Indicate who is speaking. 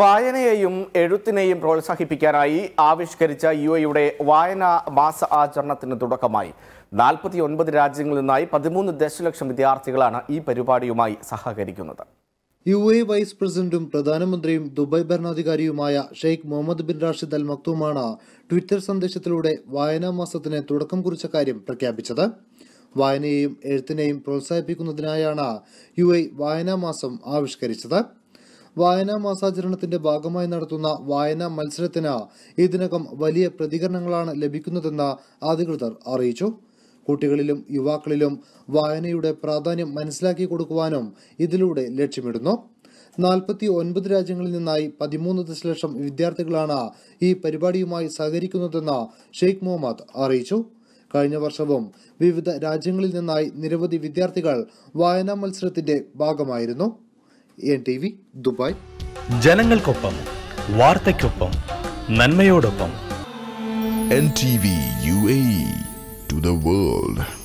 Speaker 1: വായനയെയും എഴുത്തിനെയും പ്രോത്സാഹിപ്പിക്കാനായി ആവിഷ്കരിച്ച യു എയുടെ വായനാ മാസ ആചരണത്തിന് തുടക്കമായി നാൽപ്പത്തി ഒൻപത് രാജ്യങ്ങളിൽ നിന്നായി പതിമൂന്ന് ദശലക്ഷം വിദ്യാർത്ഥികളാണ് ഈ പരിപാടിയുമായി സഹകരിക്കുന്നത്
Speaker 2: യു എ വൈസ് പ്രസിഡന്റും പ്രധാനമന്ത്രിയും ദുബായ് ഭരണാധികാരിയുമായ Sheikh Mohammed bin Rashid Al മക്തൂമാണ് ട്വിറ്റർ സന്ദേശത്തിലൂടെ വായനാ മാസത്തിന് തുടക്കം കുറിച്ച കാര്യം പ്രഖ്യാപിച്ചത് വായനയെയും എഴുത്തിനെയും പ്രോത്സാഹിപ്പിക്കുന്നതിനായാണ് യു എ വായനാ മാസം ആവിഷ്കരിച്ചത് വായനാ മാസാചരണത്തിന്റെ ഭാഗമായി നടത്തുന്ന വായനാ മത്സരത്തിന് ഇതിനകം വലിയ പ്രതികരണങ്ങളാണ് ലഭിക്കുന്നതെന്ന് അധികൃതർ അറിയിച്ചു കുട്ടികളിലും യുവാക്കളിലും വായനയുടെ പ്രാധാന്യം മനസ്സിലാക്കി കൊടുക്കുവാനും ഇതിലൂടെ ലക്ഷ്യമിടുന്നു നാൽപ്പത്തി ഒൻപത് രാജ്യങ്ങളിൽ നിന്നായി പതിമൂന്ന് ദശലക്ഷം വിദ്യാർത്ഥികളാണ് ഈ പരിപാടിയുമായി സഹകരിക്കുന്നതെന്ന് ഷെയ്ഖ് മുഹമ്മദ് അറിയിച്ചു കഴിഞ്ഞ വർഷവും വിവിധ രാജ്യങ്ങളിൽ നിന്നായി നിരവധി വിദ്യാർത്ഥികൾ വായനാ മത്സരത്തിന്റെ ഭാഗമായിരുന്നു എൻ ടി വി ദുബായ്
Speaker 1: ജനങ്ങൾക്കൊപ്പം വാർത്തയ്ക്കൊപ്പം നന്മയോടൊപ്പം N
Speaker 2: T V U A to the world